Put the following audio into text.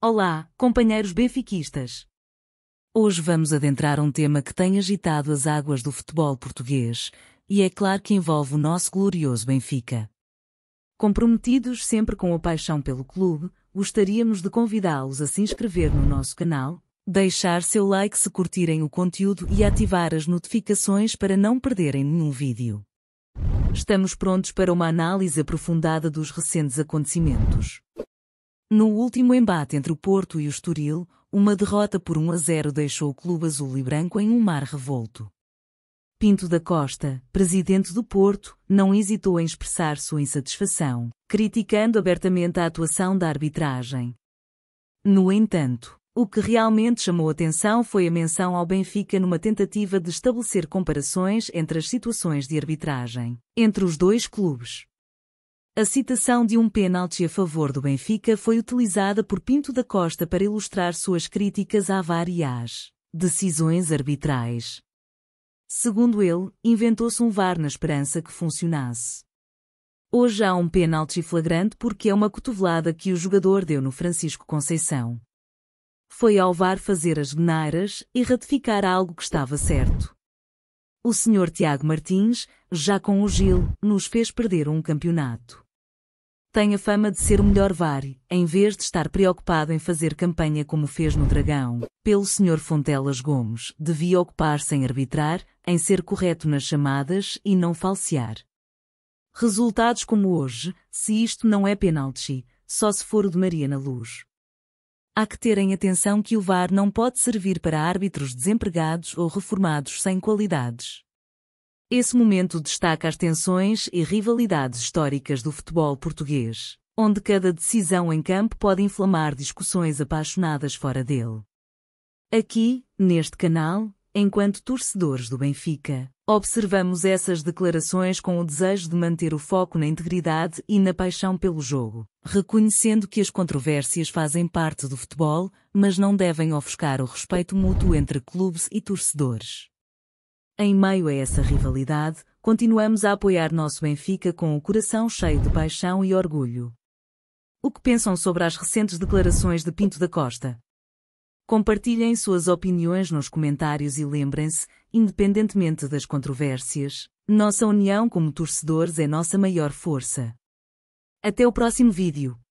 Olá, companheiros benfiquistas. Hoje vamos adentrar um tema que tem agitado as águas do futebol português, e é claro que envolve o nosso glorioso Benfica. Comprometidos sempre com a paixão pelo clube, gostaríamos de convidá-los a se inscrever no nosso canal, deixar seu like se curtirem o conteúdo e ativar as notificações para não perderem nenhum vídeo. Estamos prontos para uma análise aprofundada dos recentes acontecimentos. No último embate entre o Porto e o Estoril, uma derrota por 1 a 0 deixou o clube azul e branco em um mar revolto. Pinto da Costa, presidente do Porto, não hesitou em expressar sua insatisfação, criticando abertamente a atuação da arbitragem. No entanto, o que realmente chamou atenção foi a menção ao Benfica numa tentativa de estabelecer comparações entre as situações de arbitragem entre os dois clubes. A citação de um pênalti a favor do Benfica foi utilizada por Pinto da Costa para ilustrar suas críticas à VAR e às decisões arbitrais. Segundo ele, inventou-se um VAR na esperança que funcionasse. Hoje há um pênalti flagrante porque é uma cotovelada que o jogador deu no Francisco Conceição. Foi ao VAR fazer as geneiras e ratificar algo que estava certo. O senhor Tiago Martins, já com o Gil, nos fez perder um campeonato tem a fama de ser o melhor VAR, em vez de estar preocupado em fazer campanha como fez no Dragão. Pelo Sr. Fontelas Gomes, devia ocupar-se em arbitrar, em ser correto nas chamadas e não falsear. Resultados como hoje, se isto não é penalti, só se for o de Maria na Luz. Há que terem atenção que o VAR não pode servir para árbitros desempregados ou reformados sem qualidades. Esse momento destaca as tensões e rivalidades históricas do futebol português, onde cada decisão em campo pode inflamar discussões apaixonadas fora dele. Aqui, neste canal, enquanto torcedores do Benfica, observamos essas declarações com o desejo de manter o foco na integridade e na paixão pelo jogo, reconhecendo que as controvérsias fazem parte do futebol, mas não devem ofuscar o respeito mútuo entre clubes e torcedores. Em meio a essa rivalidade, continuamos a apoiar nosso Benfica com o coração cheio de paixão e orgulho. O que pensam sobre as recentes declarações de Pinto da Costa? Compartilhem suas opiniões nos comentários e lembrem-se, independentemente das controvérsias, nossa união como torcedores é nossa maior força. Até o próximo vídeo.